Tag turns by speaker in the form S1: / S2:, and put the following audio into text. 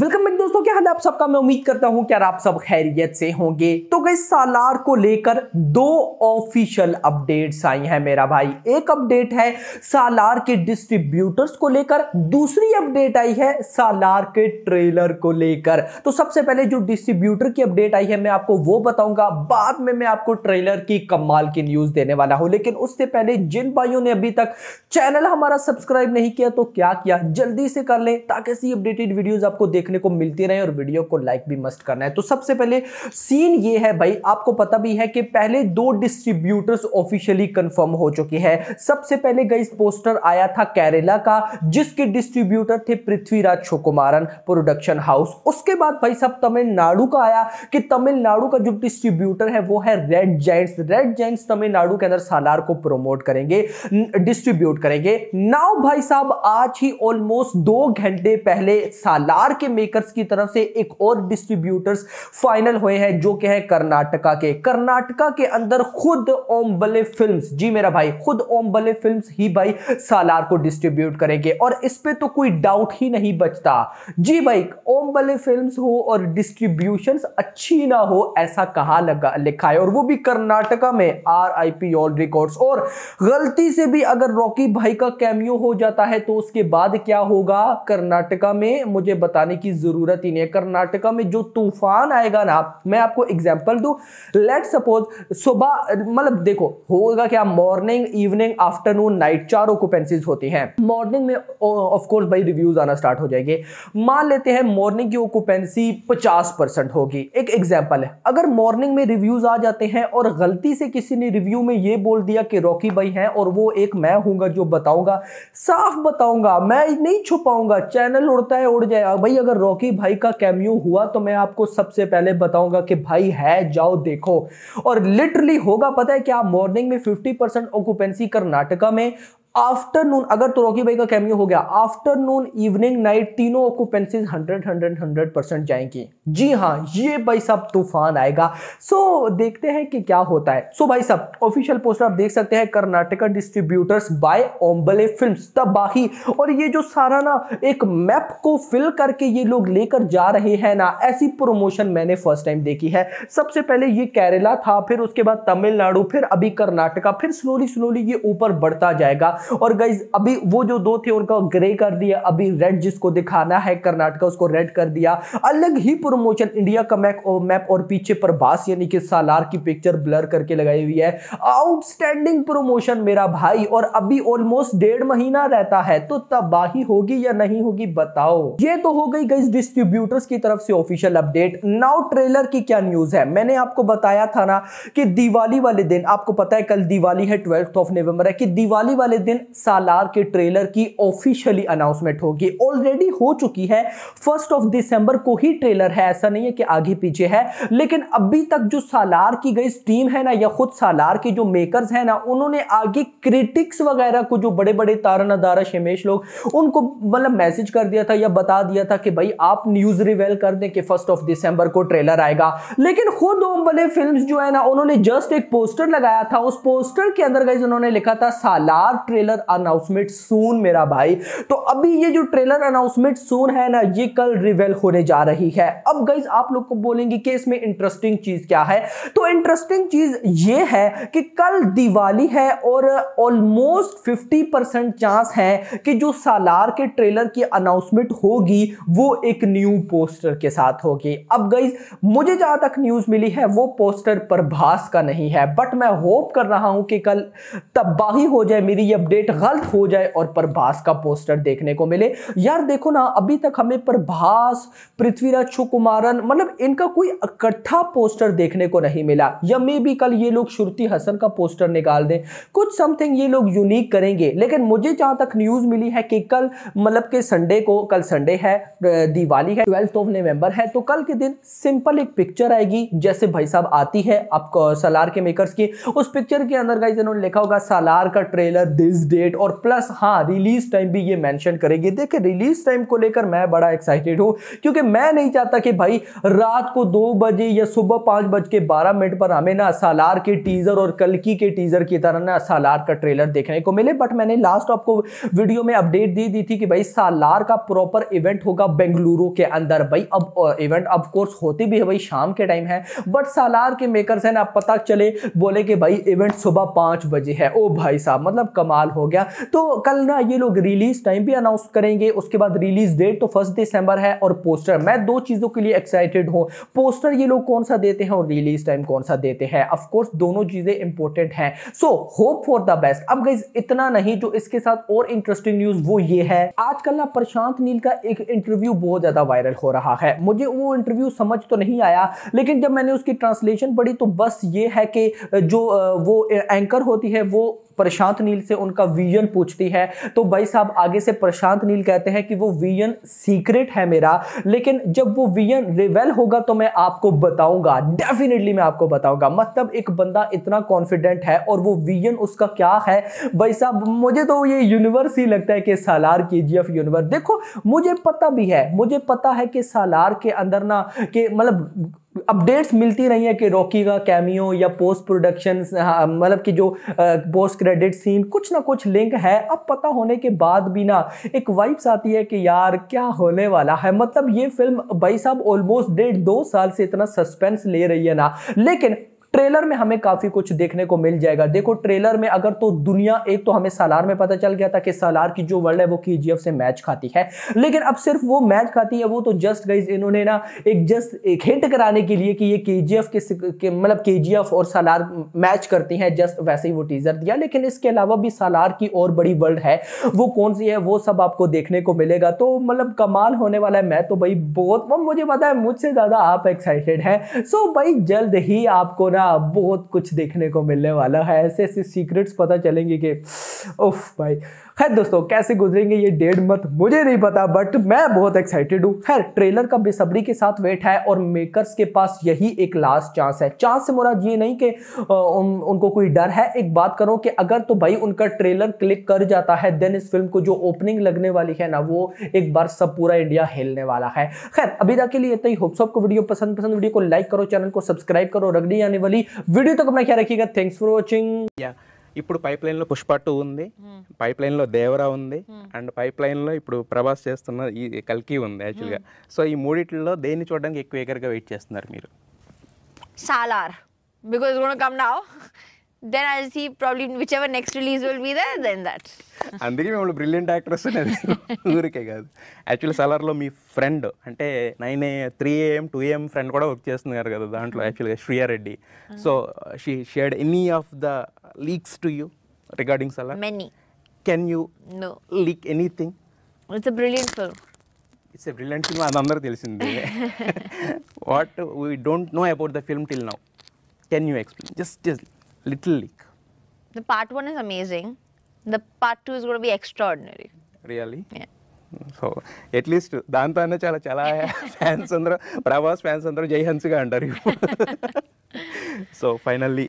S1: Welcome back दोस्तों क्या हाल है आप सबका मैं उम्मीद करता हूं कि आप सब खैरियत से होंगे तो गई सालार को लेकर दो ऑफिशियल अपडेट्स आई हैं मेरा भाई एक अपडेट है सालार के डिस्ट्रीब्यूटर्स को लेकर दूसरी अपडेट आई है सालार के ट्रेलर को लेकर तो सबसे पहले जो डिस्ट्रीब्यूटर की अपडेट आई है मैं आपको वो बताऊंगा बाद में मैं आपको ट्रेलर की कमाल की न्यूज देने वाला हूं लेकिन उससे पहले जिन भाइयों ने अभी तक चैनल हमारा सब्सक्राइब नहीं किया तो क्या किया जल्दी से कर ले ताकि अपडेटेड वीडियोज आपको देख देखने को मिलती रहे और वीडियो को लाइक भी मस्ट करना है तो सबसे पहले सीन ये है भाई आपको पता भी है कि पहले दो डिस्ट्रीब्यूटर्स ऑफिशियली कंफर्म हो चुके हैं सबसे पहले गई पोस्टर आया था केरला का जिसके डिस्ट्रीब्यूटर थे पृथ्वीराज शुकुमारन प्रोडक्शन हाउस उसके बाद भाई सब तमिलनाडु का आया कि तमिलनाडु का जो डिस्ट्रीब्यूटर है वो है Red Giants Red Giants Tamil Nadu के अंदर सालार को प्रोमोट करेंगे डिस्ट्रीब्यूट करेंगे नाउ भाई साहब आज ही ऑलमोस्ट दो घंटे पहले सालार के मेकर्स की तरफ से एक और डिस्ट्रीब्यूटर्स फाइनल हुए हैं जो कि है कर्नाटका के कर्नाटका के अंदर खुद ओम्बले फिल्म्स जी मेरा भाई खुद ओम्बले फिल्म्स ही भाई सालार को डिस्ट्रीब्यूट करेंगे और इस पे तो कोई डाउट ही नहीं बचता जी भाई ओम्बले फिल्म्स हो और डिस्ट्रीब्यूशंस अच्छी ना हो ऐसा कहा लगा लिखा है और वो भी कर्नाटका में R I P all records और गलती से भी अगर रॉकी भाई का कैमियो हो जाता है तो उसके बाद क्या होगा कर्नाटका में मुझे बताने की जरूरत ही नहीं है कर्नाटका में जो तूफान आएगा ना मैं आपको एग्जाम्पल दू लेट सपोज सुबह मतलब देखो होगा क्या मॉर्निंग इवनिंग आफ्टरनून नाइट चार ऑक्यूपेंसीज होती हैं मॉर्निंग में ऑफकोर्स भाई रिव्यूज आना स्टार्ट हो जाएंगे मान लेते हैं मॉर्निंग की ऑक्यूपेंसी पचास परसेंट होगी एक एग्जाम्पल है अगर मॉर्निंग में रिव्यूज आ जाते हैं और गलती से किसी ने रिव्यू में ये बोल दिया कि रॉकी भाई हैं और वो एक मैं हूँगा जो बताऊंगा साफ बताऊंगा मैं नहीं छुपाऊंगा चैनल उड़ता है उड़ जाएगा भाई अगर रॉकी भाई का कैम्यू हुआ तो मैं आपको सबसे पहले बताऊंगा कि भाई है जाओ देखो और लिटरली होगा पता है क्या मॉर्निंग में 50 परसेंट ऑक्यूपेंसी कर्नाटका में आफ्टरनून अगर तो रॉकी भाई का कैमियो हो गया आफ्टरनून इवनिंग नाइट तीनों occupancies hundred hundred hundred percent जाएंगी जी हाँ ये भाई साहब तूफान आएगा सो so, देखते हैं कि क्या होता है सो so, भाई साहब ऑफिशियल पोस्टर आप देख सकते हैं कर्नाटका डिस्ट्रीब्यूटर्स बाय ओम्बले फिल्म तबाही और ये जो सारा ना एक मैप को फिल करके ये लोग लेकर जा रहे हैं ना ऐसी प्रोमोशन मैंने फर्स्ट टाइम देखी है सबसे पहले ये केरला था फिर उसके बाद तमिलनाडु फिर अभी कर्नाटका फिर स्लोली स्लोली ये ऊपर बढ़ता जाएगा और गाइज अभी वो जो दो थे उनका ग्रे कर दिया अभी रेड जिसको दिखाना है कर्नाटका उसको रेड कर दिया अलग ही प्रमोशन इंडिया का मैप और मैप और पीछे प्रभास यानी कि सालार की पिक्चर ब्लर करके लगाई हुई है आउटस्टैंडिंग प्रमोशन मेरा भाई और अभी ऑलमोस्ट डेढ़ महीना रहता है तो तबाही होगी या नहीं होगी बताओ ये तो हो गई गई डिस्ट्रीब्यूटर्स की तरफ से ऑफिशियल अपडेट नाउ ट्रेलर की क्या न्यूज है मैंने आपको बताया था ना कि दिवाली वाले दिन आपको पता है कल दिवाली है ट्वेल्थ ऑफ नवंबर है कि दिवाली वाले दिन सालार के ट्रेलर की ऑफिशियली अनाउंसमेंट होगी ऑलरेडी हो चुकी है फर्स्ट ऑफ दिसंबर को ही ट्रेलर है ऐसा नहीं है कि आगे पीछे है लेकिन अभी तक जो सालार की गई टीम है ना या खुद सालार के जो मेकर्स हैं ना उन्होंने आगे क्रिटिक्स वगैरह को जो बड़े बड़े तारा नदारा शमेश लोग उनको मतलब मैसेज कर दिया था या बता दिया था कि भाई आप न्यूज रिवेल कर दें कि फर्स्ट ऑफ दिसंबर को ट्रेलर आएगा लेकिन खुद ओम बले फिल्म जो है ना उन्होंने जस्ट एक पोस्टर लगाया था उस पोस्टर के अंदर गई उन्होंने लिखा था सालार ट्रेलर अनाउंसमेंट सून मेरा भाई तो अभी ये जो ट्रेलर अनाउंसमेंट सून है ना ये कल रिवेल होने जा रही है अब गाइज आप लोग को बोलेंगे कि इसमें इंटरेस्टिंग चीज क्या है तो इंटरेस्टिंग चीज ये है कि कल दिवाली है और ऑलमोस्ट फिफ्टी परसेंट चांस है कि जो सालार के ट्रेलर की अनाउंसमेंट होगी वो एक न्यू पोस्टर के साथ होगी अब गाइज मुझे जहां तक न्यूज मिली है वो पोस्टर प्रभास का नहीं है बट मैं होप कर रहा हूं कि कल तबाही हो जाए मेरी ये अपडेट गलत हो जाए और प्रभास का पोस्टर देखने को मिले यार देखो ना अभी तक हमें प्रभास पृथ्वीराज सुकुमारन मतलब इनका कोई इकट्ठा पोस्टर देखने को नहीं मिला या मे भी कल ये लोग श्रुति हसन का पोस्टर निकाल दें कुछ समथिंग ये लोग यूनिक करेंगे लेकिन मुझे जहाँ तक न्यूज़ मिली है कि कल मतलब के संडे को कल संडे है दिवाली है ट्वेल्थ ऑफ नवंबर है तो कल के दिन सिंपल एक पिक्चर आएगी जैसे भाई साहब आती है आपको सलार के मेकर्स की उस पिक्चर के अंदर गाइज इन्होंने लिखा होगा सलार का ट्रेलर दिस रिलीज डेट और प्लस हाँ रिलीज टाइम भी ये मेंशन करेंगे देखिए रिलीज टाइम को लेकर मैं बड़ा एक्साइटेड हूँ क्योंकि मैं नहीं चाहता कि भाई रात को दो बजे या सुबह पाँच बज के बारह मिनट पर हमें ना सालार के टीजर और कलकी के टीजर की तरह ना सालार का ट्रेलर देखने को मिले बट मैंने लास्ट आपको वीडियो में अपडेट दे दी थी कि भाई सालार का प्रॉपर इवेंट होगा बेंगलुरु के अंदर भाई अब इवेंट ऑफकोर्स होते भी है भाई शाम के टाइम है बट सालार के मेकर्स हैं ना पता चले बोले कि भाई इवेंट सुबह पाँच बजे है ओ भाई साहब मतलब कमाल साल हो गया तो कल ना ये लोग रिलीज टाइम भी अनाउंस करेंगे उसके बाद रिलीज डेट तो फर्स्ट दिसंबर है और पोस्टर मैं दो चीज़ों के लिए एक्साइटेड हूं पोस्टर ये लोग कौन सा देते हैं और रिलीज टाइम कौन सा देते हैं अफकोर्स दोनों चीज़ें इंपॉर्टेंट हैं so hope for the best अब गई इतना नहीं जो इसके साथ और इंटरेस्टिंग न्यूज़ वो ये है आजकल ना प्रशांत नील का एक इंटरव्यू बहुत ज़्यादा वायरल हो रहा है मुझे वो इंटरव्यू समझ तो नहीं आया लेकिन जब मैंने उसकी ट्रांसलेशन पढ़ी तो बस ये है कि जो वो एंकर होती है वो प्रशांत नील से उनका विजन पूछती है तो भाई साहब आगे से प्रशांत नील कहते हैं कि वो विजन सीक्रेट है मेरा लेकिन जब वो विजन रिवेल होगा तो मैं आपको बताऊंगा डेफिनेटली मैं आपको बताऊंगा मतलब एक बंदा इतना कॉन्फिडेंट है और वो विजन उसका क्या है भाई साहब मुझे तो ये यूनिवर्स ही लगता है कि सालार के जी यूनिवर्स देखो मुझे पता भी है मुझे पता है कि सालार के अंदर ना कि मतलब अपडेट्स मिलती रही हैं कि रॉकी का कैमियो या पोस्ट प्रोडक्शन हाँ, मतलब कि जो पोस्ट क्रेडिट सीन कुछ ना कुछ लिंक है अब पता होने के बाद भी ना एक वाइब्स आती है कि यार क्या होने वाला है मतलब ये फिल्म भाई साहब ऑलमोस्ट डेढ़ दो साल से इतना सस्पेंस ले रही है ना लेकिन ट्रेलर में हमें काफी कुछ देखने को मिल जाएगा देखो ट्रेलर में अगर तो दुनिया एक तो हमें सालार में पता चल गया था कि सालार की जो वर्ल्ड है वो के से मैच खाती है लेकिन अब सिर्फ वो मैच खाती है वो तो जस्ट गई इन्होंने ना एक जस्ट एक हिंट कराने के लिए कि ये जी के, के मतलब के और सालार मैच करती हैं जस्ट वैसे ही वो टीजर दिया लेकिन इसके अलावा भी सालार की और बड़ी वर्ल्ड है वो कौन सी है वो सब आपको देखने को मिलेगा तो मतलब कमाल होने वाला है मैं तो भाई बहुत मुझे पता है मुझसे ज़्यादा आप एक्साइटेड हैं सो भाई जल्द ही आपको ना पूरा बहुत कुछ देखने को मिलने वाला है ऐसे ऐसे सीक्रेट्स पता चलेंगे कि उफ भाई खैर दोस्तों कैसे गुजरेंगे ये डेढ़ मंथ मुझे नहीं पता बट मैं बहुत एक्साइटेड हूँ खैर ट्रेलर का बेसब्री के साथ वेट है और मेकर्स के पास यही एक लास्ट चांस है चांस से मुराद ये नहीं कि उन, उनको कोई डर है एक बात करो कि अगर तो भाई उनका ट्रेलर क्लिक कर जाता है देन इस फिल्म को जो ओपनिंग लगने वाली है ना वो एक बार सब पूरा इंडिया हिलने वाला है खैर अभी तक के लिए इतना ही होप्स आपको वीडियो पसंद पसंद वीडियो को लाइक करो चैनल को सब्सक्राइब करो रगड़ी आने वाली वीडियो तक अपना ख्याल रखिएगा थैंक्स फॉर वॉचिंग
S2: ఇప్పుడు పైప్ లైన్ లో పుష్పట్టు ఉంది పైప్ hmm. లో దేవరా ఉంది అండ్ hmm. పైప్ లో ఇప్పుడు ప్రభాస్ చేస్తున్న ఈ కల్కి ఉంది యాక్చువల్గా సో hmm. ఈ మూడిట్లో దేన్ని చూడడానికి ఎక్కువ గా వెయిట్ చేస్తున్నారు మీరు
S1: Salaar because gonna come now then I see probably whichever next release will be there then that
S2: అందుకే మిమ్మల్ని బ్రిలియంట్ యాక్టర్స్ అనేది ఊరికే కాదు యాక్చువల్లీ సలార్లో మీ ఫ్రెండ్ అంటే nine A three AM two AM friend కూడా వర్క్ చేస్తున్నారు కదా దాంట్లో యాక్చువల్గా Sriya Reddy so she shared any of the leaks to you regarding Salaar many can you no leak anything it's brilliant film it's brilliant film అది అందరూ తెలిసింది what we don't know about the film till now can you explain just just Little League.
S1: The part one is amazing. The part two is going to be extraordinary.
S2: Really? Yeah. So at least దాంతో అన్న చాలా చాలా fans అందరూ Prabhas fans అందరూ జై హన్స్గా అంటారు so finally